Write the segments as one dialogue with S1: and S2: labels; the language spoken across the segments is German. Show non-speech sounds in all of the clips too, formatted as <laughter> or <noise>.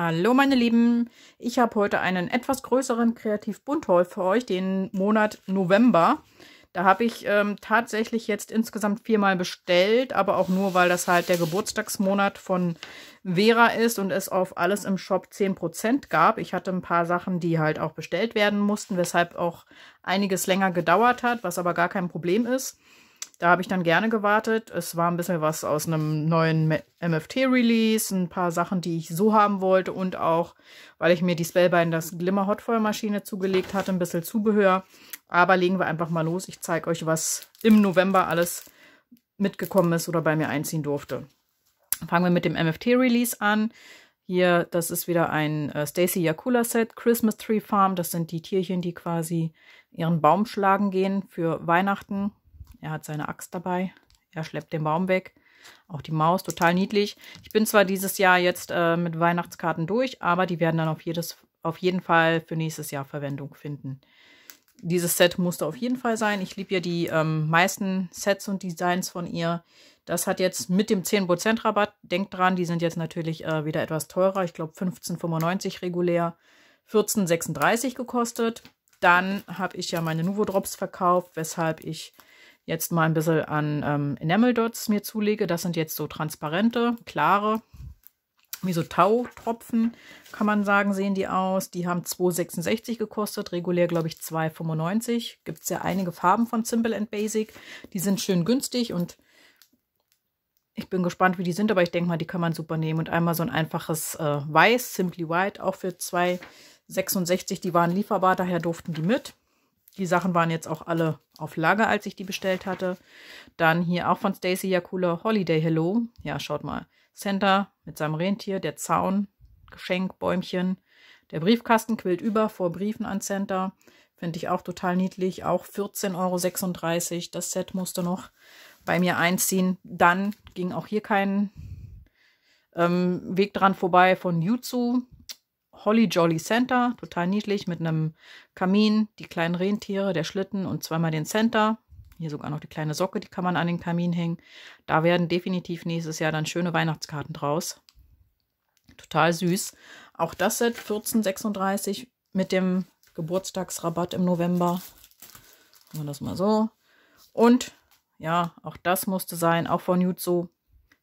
S1: Hallo meine Lieben, ich habe heute einen etwas größeren Kreativbundhaul für euch, den Monat November. Da habe ich ähm, tatsächlich jetzt insgesamt viermal bestellt, aber auch nur, weil das halt der Geburtstagsmonat von Vera ist und es auf alles im Shop 10% gab. Ich hatte ein paar Sachen, die halt auch bestellt werden mussten, weshalb auch einiges länger gedauert hat, was aber gar kein Problem ist. Da habe ich dann gerne gewartet. Es war ein bisschen was aus einem neuen MFT-Release, ein paar Sachen, die ich so haben wollte und auch, weil ich mir die Spellbein das Glimmer Hotfeuermaschine zugelegt hatte, ein bisschen Zubehör. Aber legen wir einfach mal los. Ich zeige euch, was im November alles mitgekommen ist oder bei mir einziehen durfte. Fangen wir mit dem MFT-Release an. Hier, das ist wieder ein äh, Stacy Yakula Set, Christmas Tree Farm. Das sind die Tierchen, die quasi ihren Baum schlagen gehen für Weihnachten. Er hat seine Axt dabei. Er schleppt den Baum weg. Auch die Maus, total niedlich. Ich bin zwar dieses Jahr jetzt äh, mit Weihnachtskarten durch, aber die werden dann auf, jedes, auf jeden Fall für nächstes Jahr Verwendung finden. Dieses Set musste auf jeden Fall sein. Ich liebe ja die ähm, meisten Sets und Designs von ihr. Das hat jetzt mit dem 10% Rabatt, denkt dran, die sind jetzt natürlich äh, wieder etwas teurer. Ich glaube 15,95 regulär, 14,36 gekostet. Dann habe ich ja meine Nuvo Drops verkauft, weshalb ich jetzt mal ein bisschen an ähm, Enamel Dots mir zulege. Das sind jetzt so transparente, klare, wie so Tautropfen, kann man sagen, sehen die aus. Die haben 2,66 gekostet, regulär glaube ich 2,95. Gibt es ja einige Farben von Simple and Basic. Die sind schön günstig und ich bin gespannt, wie die sind, aber ich denke mal, die kann man super nehmen. Und einmal so ein einfaches äh, Weiß, Simply White, auch für 2,66. Die waren lieferbar, daher durften die mit die Sachen waren jetzt auch alle auf Lager, als ich die bestellt hatte. Dann hier auch von Stacy Jakula Holiday Hello. Ja, schaut mal. Santa mit seinem Rentier, der Zaun, Geschenk, Bäumchen. Der Briefkasten quillt über vor Briefen an Santa. Finde ich auch total niedlich. Auch 14,36 Euro. Das Set musste noch bei mir einziehen. Dann ging auch hier kein ähm, Weg dran vorbei von Jutsu. Holly Jolly Center, total niedlich, mit einem Kamin, die kleinen Rentiere, der Schlitten und zweimal den Center. Hier sogar noch die kleine Socke, die kann man an den Kamin hängen. Da werden definitiv nächstes Jahr dann schöne Weihnachtskarten draus. Total süß. Auch das Set 1436 mit dem Geburtstagsrabatt im November. Machen wir das mal so. Und ja, auch das musste sein, auch von Jutsu.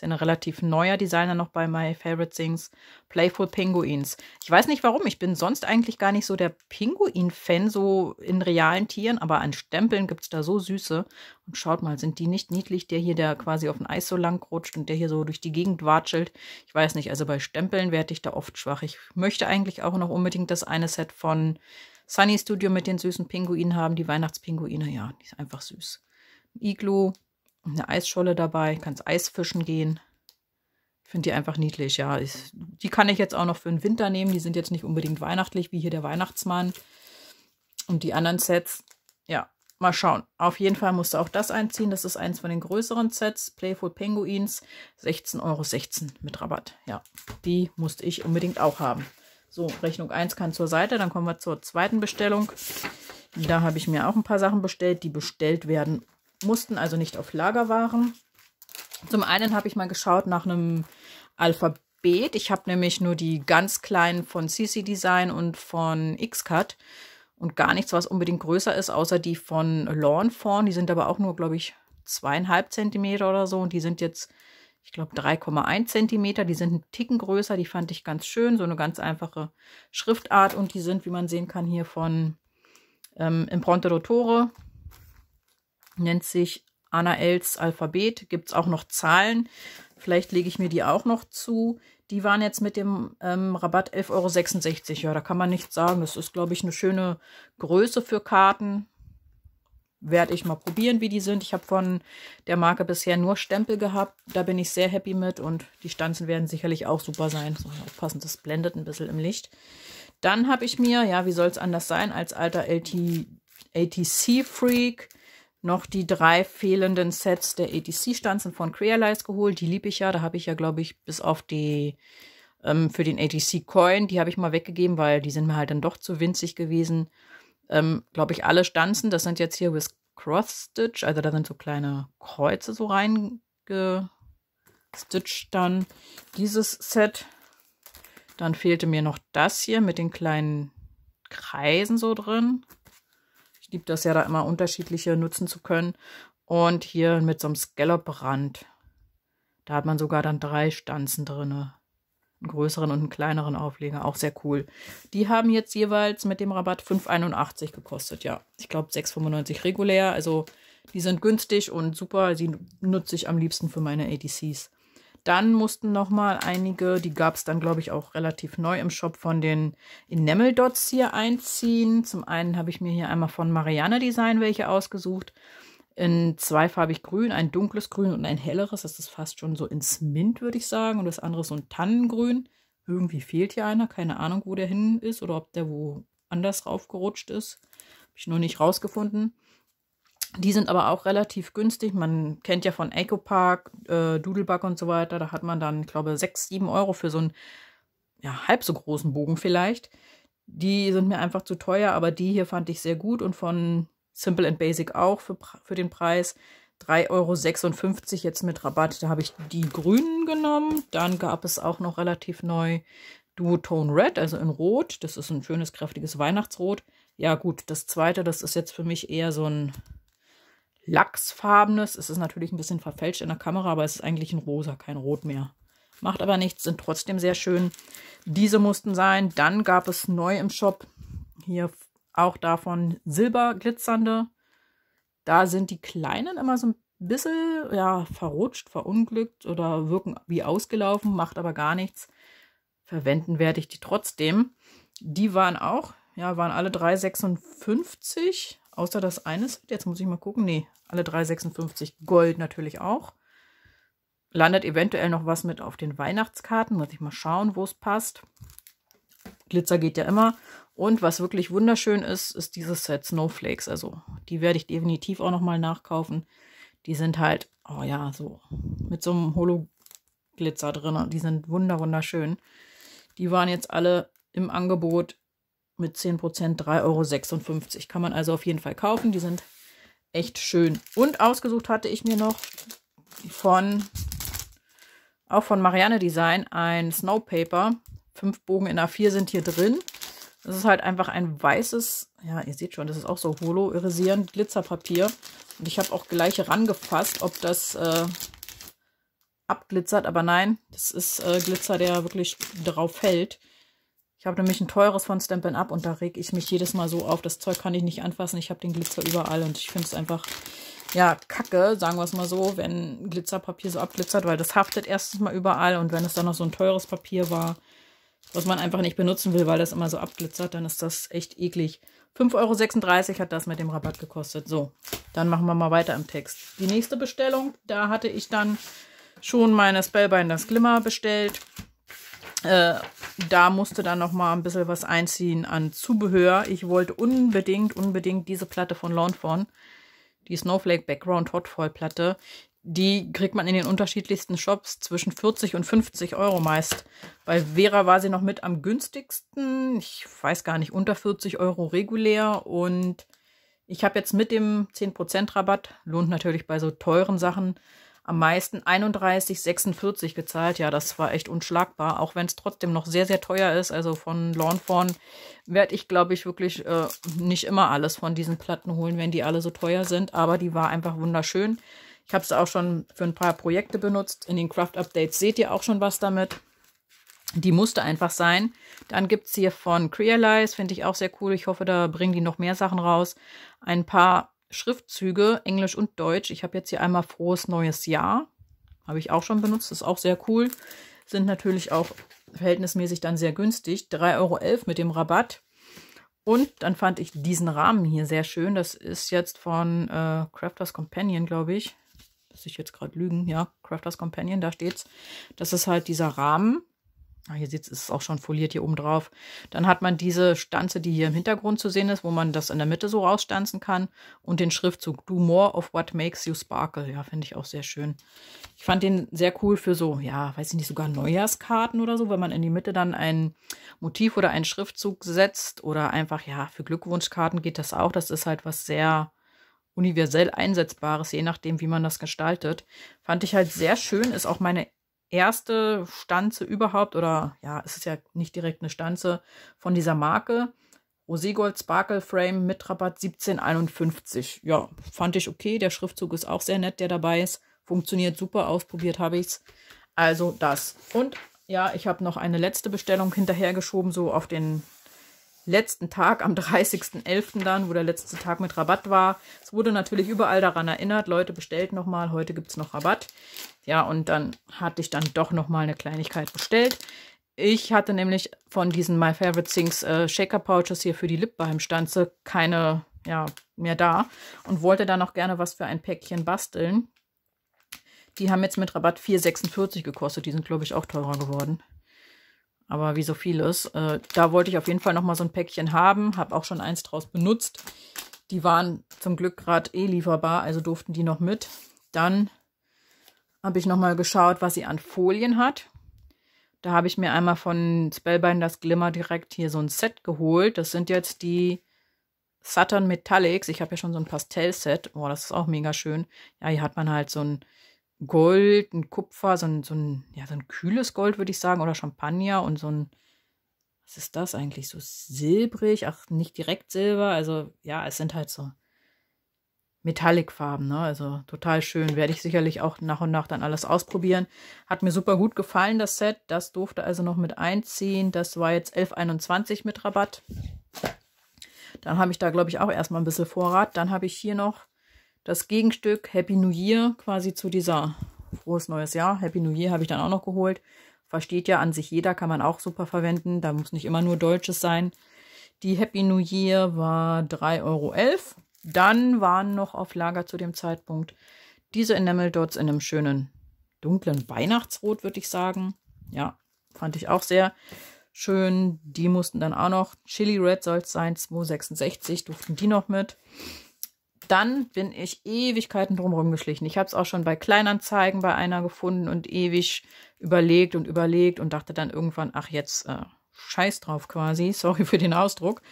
S1: Ist ja ein relativ neuer Designer noch bei My Favorite Things. Playful Penguins. Ich weiß nicht warum. Ich bin sonst eigentlich gar nicht so der Pinguin-Fan, so in realen Tieren. Aber an Stempeln gibt es da so süße. Und schaut mal, sind die nicht niedlich? Der hier, der quasi auf dem Eis so lang rutscht und der hier so durch die Gegend watschelt. Ich weiß nicht. Also bei Stempeln werde ich da oft schwach. Ich möchte eigentlich auch noch unbedingt das eine Set von Sunny Studio mit den süßen Pinguinen haben. Die Weihnachtspinguine, ja, die ist einfach süß. Iglu, eine Eisscholle dabei, kannst Eisfischen gehen. Ich finde die einfach niedlich, ja. Ich, die kann ich jetzt auch noch für den Winter nehmen. Die sind jetzt nicht unbedingt weihnachtlich, wie hier der Weihnachtsmann. Und die anderen Sets, ja, mal schauen. Auf jeden Fall musst du auch das einziehen. Das ist eins von den größeren Sets, Playful Penguins, 16,16 Euro mit Rabatt. Ja, die musste ich unbedingt auch haben. So, Rechnung 1 kann zur Seite. Dann kommen wir zur zweiten Bestellung. Da habe ich mir auch ein paar Sachen bestellt, die bestellt werden mussten also nicht auf Lager waren. Zum einen habe ich mal geschaut nach einem Alphabet. Ich habe nämlich nur die ganz kleinen von CC Design und von X-Cut und gar nichts, was unbedingt größer ist, außer die von Lawn Fawn. Die sind aber auch nur, glaube ich, zweieinhalb Zentimeter oder so. Und die sind jetzt, ich glaube, 3,1 Zentimeter. Die sind ein Ticken größer. Die fand ich ganz schön. So eine ganz einfache Schriftart. Und die sind, wie man sehen kann, hier von ähm, Impronte Rotore nennt sich Anna Els Alphabet. Gibt es auch noch Zahlen? Vielleicht lege ich mir die auch noch zu. Die waren jetzt mit dem ähm, Rabatt 11,66 Euro. Ja, da kann man nichts sagen. Das ist, glaube ich, eine schöne Größe für Karten. Werde ich mal probieren, wie die sind. Ich habe von der Marke bisher nur Stempel gehabt. Da bin ich sehr happy mit. Und die Stanzen werden sicherlich auch super sein. So, aufpassen, das blendet ein bisschen im Licht. Dann habe ich mir, ja, wie soll es anders sein, als alter LT, ATC-Freak noch die drei fehlenden Sets der ATC-Stanzen von Crealize geholt. Die liebe ich ja. Da habe ich ja, glaube ich, bis auf die ähm, für den ATC-Coin, die habe ich mal weggegeben, weil die sind mir halt dann doch zu winzig gewesen. Ähm, glaube ich, alle Stanzen. Das sind jetzt hier with Cross-Stitch. Also da sind so kleine Kreuze so reingestitcht dann. Dieses Set. Dann fehlte mir noch das hier mit den kleinen Kreisen so drin liebt das ja da immer unterschiedliche nutzen zu können. Und hier mit so einem Scallop-Rand. Da hat man sogar dann drei Stanzen drin. einen größeren und einen kleineren Aufleger. Auch sehr cool. Die haben jetzt jeweils mit dem Rabatt 5,81 gekostet. Ja, ich glaube 6,95 regulär. Also die sind günstig und super. Die nutze ich am liebsten für meine ADCs. Dann mussten nochmal einige, die gab es dann, glaube ich, auch relativ neu im Shop von den Enamel Dots hier einziehen. Zum einen habe ich mir hier einmal von Marianne Design welche ausgesucht. In zweifarbig grün, ein dunkles Grün und ein helleres. Das ist fast schon so ins Mint, würde ich sagen. Und das andere ist so ein Tannengrün. Irgendwie fehlt hier einer. Keine Ahnung, wo der hin ist oder ob der woanders raufgerutscht ist. Habe ich nur nicht rausgefunden. Die sind aber auch relativ günstig. Man kennt ja von Eco Park, äh, Doodlebug und so weiter. Da hat man dann, glaube ich, 6, 7 Euro für so einen ja, halb so großen Bogen vielleicht. Die sind mir einfach zu teuer, aber die hier fand ich sehr gut und von Simple and Basic auch für, für den Preis. 3,56 Euro jetzt mit Rabatt. Da habe ich die grünen genommen. Dann gab es auch noch relativ neu Duotone Red, also in Rot. Das ist ein schönes, kräftiges Weihnachtsrot. Ja gut, das zweite, das ist jetzt für mich eher so ein lachsfarbenes. Es ist natürlich ein bisschen verfälscht in der Kamera, aber es ist eigentlich ein rosa, kein rot mehr. Macht aber nichts, sind trotzdem sehr schön. Diese mussten sein. Dann gab es neu im Shop hier auch davon silberglitzernde. Da sind die kleinen immer so ein bisschen ja, verrutscht, verunglückt oder wirken wie ausgelaufen, macht aber gar nichts. Verwenden werde ich die trotzdem. Die waren auch, ja, waren alle 3,56. Außer das eines, jetzt muss ich mal gucken, nee, alle 356 Gold natürlich auch. Landet eventuell noch was mit auf den Weihnachtskarten, muss ich mal schauen, wo es passt. Glitzer geht ja immer. Und was wirklich wunderschön ist, ist dieses Set Snowflakes. Also die werde ich definitiv auch nochmal nachkaufen. Die sind halt, oh ja, so mit so einem Holo-Glitzer drin. Die sind wunderschön. Die waren jetzt alle im Angebot mit 10% 3,56 Euro. Kann man also auf jeden Fall kaufen. Die sind echt schön. Und ausgesucht hatte ich mir noch von, auch von Marianne Design, ein Snowpaper. Fünf Bogen in A4 sind hier drin. Das ist halt einfach ein weißes, ja, ihr seht schon, das ist auch so holo, irisierend, Glitzerpapier. Und ich habe auch gleich herangefasst, ob das äh, abglitzert, aber nein, das ist äh, Glitzer, der wirklich drauf hält. Ich habe nämlich ein teures von Stampin' Up und da reg ich mich jedes Mal so auf. Das Zeug kann ich nicht anfassen. Ich habe den Glitzer überall und ich finde es einfach, ja, kacke, sagen wir es mal so, wenn Glitzerpapier so abglitzert, weil das haftet erstens mal überall und wenn es dann noch so ein teures Papier war, was man einfach nicht benutzen will, weil das immer so abglitzert, dann ist das echt eklig. 5,36 Euro hat das mit dem Rabatt gekostet. So, dann machen wir mal weiter im Text. Die nächste Bestellung, da hatte ich dann schon meine Spellbinders Glimmer bestellt. Äh, da musste dann noch mal ein bisschen was einziehen an Zubehör. Ich wollte unbedingt, unbedingt diese Platte von Lawnfawn, die Snowflake Background Hot Foil Platte, die kriegt man in den unterschiedlichsten Shops zwischen 40 und 50 Euro meist. Bei Vera war sie noch mit am günstigsten. Ich weiß gar nicht, unter 40 Euro regulär. Und ich habe jetzt mit dem 10% Rabatt, lohnt natürlich bei so teuren Sachen, am meisten 31,46 gezahlt. Ja, das war echt unschlagbar, auch wenn es trotzdem noch sehr, sehr teuer ist. Also von Lawnforn werde ich, glaube ich, wirklich äh, nicht immer alles von diesen Platten holen, wenn die alle so teuer sind. Aber die war einfach wunderschön. Ich habe es auch schon für ein paar Projekte benutzt. In den Craft-Updates seht ihr auch schon was damit. Die musste einfach sein. Dann gibt es hier von Crealize, finde ich auch sehr cool. Ich hoffe, da bringen die noch mehr Sachen raus. Ein paar Schriftzüge, Englisch und Deutsch. Ich habe jetzt hier einmal Frohes Neues Jahr. Habe ich auch schon benutzt, ist auch sehr cool. Sind natürlich auch verhältnismäßig dann sehr günstig. 3,11 Euro mit dem Rabatt. Und dann fand ich diesen Rahmen hier sehr schön. Das ist jetzt von äh, Crafters Companion, glaube ich. Muss ich jetzt gerade lügen. Ja, Crafters Companion, da steht's. Das ist halt dieser Rahmen Ah, hier sieht es auch schon foliert hier oben drauf. Dann hat man diese Stanze, die hier im Hintergrund zu sehen ist, wo man das in der Mitte so rausstanzen kann. Und den Schriftzug Do More of What Makes You Sparkle. Ja, finde ich auch sehr schön. Ich fand den sehr cool für so, ja, weiß ich nicht, sogar Neujahrskarten oder so, wenn man in die Mitte dann ein Motiv oder einen Schriftzug setzt. Oder einfach, ja, für Glückwunschkarten geht das auch. Das ist halt was sehr universell einsetzbares, je nachdem, wie man das gestaltet. Fand ich halt sehr schön. Ist auch meine erste Stanze überhaupt, oder ja, es ist ja nicht direkt eine Stanze von dieser Marke. Roségold Sparkle Frame mit Rabatt 1751. Ja, fand ich okay. Der Schriftzug ist auch sehr nett, der dabei ist. Funktioniert super, ausprobiert habe ich es. Also das. Und ja, ich habe noch eine letzte Bestellung hinterhergeschoben, so auf den letzten Tag, am 30.11. dann, wo der letzte Tag mit Rabatt war. Es wurde natürlich überall daran erinnert, Leute, bestellt nochmal, heute gibt es noch Rabatt. Ja, und dann hatte ich dann doch nochmal eine Kleinigkeit bestellt. Ich hatte nämlich von diesen My Favorite Things äh, Shaker Pouches hier für die Lipbalmstanze keine ja, mehr da und wollte dann noch gerne was für ein Päckchen basteln. Die haben jetzt mit Rabatt 4,46 gekostet. Die sind, glaube ich, auch teurer geworden. Aber wie so vieles. Äh, da wollte ich auf jeden Fall nochmal so ein Päckchen haben. Habe auch schon eins draus benutzt. Die waren zum Glück gerade eh lieferbar, also durften die noch mit. Dann habe ich nochmal geschaut, was sie an Folien hat. Da habe ich mir einmal von das Glimmer direkt hier so ein Set geholt. Das sind jetzt die Saturn Metallics. Ich habe ja schon so ein Pastell-Set. Oh, das ist auch mega schön. Ja, hier hat man halt so ein Gold, ein Kupfer, so ein, so ein, ja, so ein kühles Gold, würde ich sagen, oder Champagner und so ein, was ist das eigentlich? So silbrig, ach, nicht direkt Silber, also ja, es sind halt so Metallicfarben, ne? Also total schön. Werde ich sicherlich auch nach und nach dann alles ausprobieren. Hat mir super gut gefallen, das Set. Das durfte also noch mit einziehen. Das war jetzt 11,21 mit Rabatt. Dann habe ich da, glaube ich, auch erstmal ein bisschen Vorrat. Dann habe ich hier noch das Gegenstück Happy New Year quasi zu dieser Frohes Neues Jahr. Happy New Year habe ich dann auch noch geholt. Versteht ja an sich jeder, kann man auch super verwenden. Da muss nicht immer nur Deutsches sein. Die Happy New Year war 3,11 Euro. Dann waren noch auf Lager zu dem Zeitpunkt diese Enamel Dots in einem schönen dunklen Weihnachtsrot, würde ich sagen. Ja, fand ich auch sehr schön. Die mussten dann auch noch. Chili Red soll es sein, 2,66 durften die noch mit dann bin ich Ewigkeiten drumherum geschlichen. Ich habe es auch schon bei Kleinanzeigen bei einer gefunden und ewig überlegt und überlegt und dachte dann irgendwann, ach jetzt äh, scheiß drauf quasi, <laughs> sorry für den Ausdruck.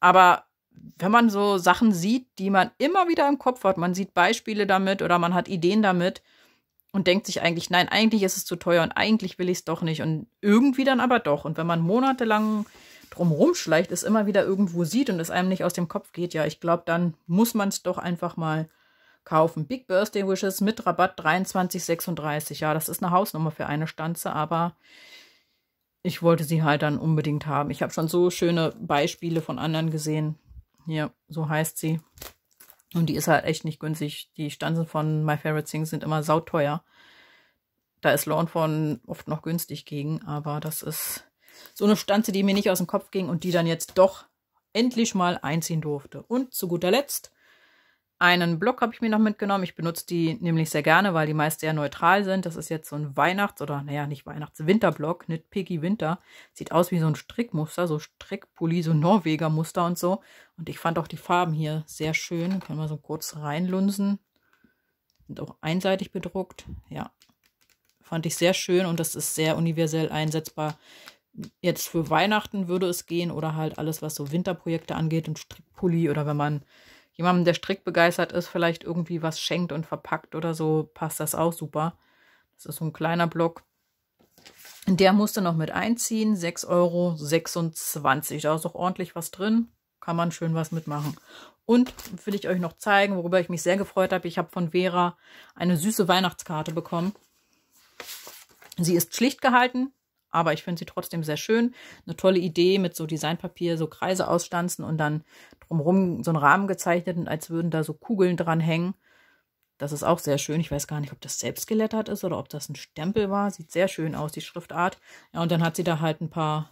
S1: Aber wenn man so Sachen sieht, die man immer wieder im Kopf hat, man sieht Beispiele damit oder man hat Ideen damit und denkt sich eigentlich, nein, eigentlich ist es zu teuer und eigentlich will ich es doch nicht und irgendwie dann aber doch. Und wenn man monatelang drumherum schleicht, es immer wieder irgendwo sieht und es einem nicht aus dem Kopf geht, ja, ich glaube, dann muss man es doch einfach mal kaufen. Big Birthday Wishes mit Rabatt 23,36. Ja, das ist eine Hausnummer für eine Stanze, aber ich wollte sie halt dann unbedingt haben. Ich habe schon so schöne Beispiele von anderen gesehen. Hier, so heißt sie. Und die ist halt echt nicht günstig. Die Stanzen von My Favorite Things sind immer sauteuer. Da ist Lawn von oft noch günstig gegen, aber das ist so eine Stanze, die mir nicht aus dem Kopf ging und die dann jetzt doch endlich mal einziehen durfte. Und zu guter Letzt, einen Block habe ich mir noch mitgenommen. Ich benutze die nämlich sehr gerne, weil die meist sehr neutral sind. Das ist jetzt so ein Weihnachts- oder naja, nicht Weihnachts-Winterblock, nicht Piggy Winter. Sieht aus wie so ein Strickmuster, so Strickpulli, so Norweger-Muster und so. Und ich fand auch die Farben hier sehr schön. Können wir so kurz reinlunsen. Sind auch einseitig bedruckt. Ja, fand ich sehr schön und das ist sehr universell einsetzbar jetzt für Weihnachten würde es gehen oder halt alles, was so Winterprojekte angeht, und Strickpulli oder wenn man jemandem, der strickbegeistert ist, vielleicht irgendwie was schenkt und verpackt oder so, passt das auch super. Das ist so ein kleiner Block. Der musste noch mit einziehen, 6,26 Euro. Da ist auch ordentlich was drin, kann man schön was mitmachen. Und will ich euch noch zeigen, worüber ich mich sehr gefreut habe. Ich habe von Vera eine süße Weihnachtskarte bekommen. Sie ist schlicht gehalten, aber ich finde sie trotzdem sehr schön. Eine tolle Idee mit so Designpapier, so Kreise ausstanzen und dann drumherum so einen Rahmen gezeichnet als würden da so Kugeln dran hängen. Das ist auch sehr schön. Ich weiß gar nicht, ob das selbst gelettert ist oder ob das ein Stempel war. Sieht sehr schön aus, die Schriftart. Ja, und dann hat sie da halt ein paar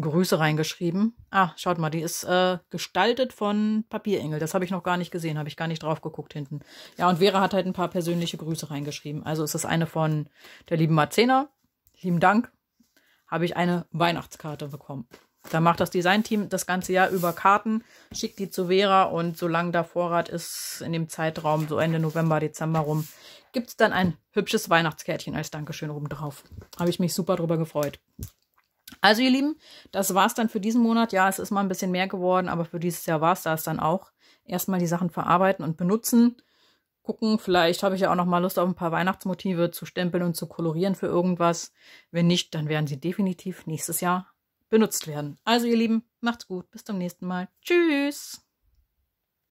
S1: Grüße reingeschrieben. Ah, schaut mal, die ist äh, gestaltet von Papierengel. Das habe ich noch gar nicht gesehen, habe ich gar nicht drauf geguckt hinten. Ja, und Vera hat halt ein paar persönliche Grüße reingeschrieben. Also ist das eine von der lieben Marzena. Lieben Dank. Habe ich eine Weihnachtskarte bekommen. Da macht das Designteam das ganze Jahr über Karten, schickt die zu Vera und solange da Vorrat ist in dem Zeitraum, so Ende November, Dezember rum, gibt es dann ein hübsches Weihnachtskärtchen als Dankeschön oben drauf. Habe ich mich super drüber gefreut. Also ihr Lieben, das war's dann für diesen Monat. Ja, es ist mal ein bisschen mehr geworden, aber für dieses Jahr war's das dann auch. Erstmal die Sachen verarbeiten und benutzen. Gucken, vielleicht habe ich ja auch noch mal Lust auf ein paar Weihnachtsmotive zu stempeln und zu kolorieren für irgendwas. Wenn nicht, dann werden sie definitiv nächstes Jahr benutzt werden. Also ihr Lieben, macht's gut, bis zum nächsten Mal. Tschüss!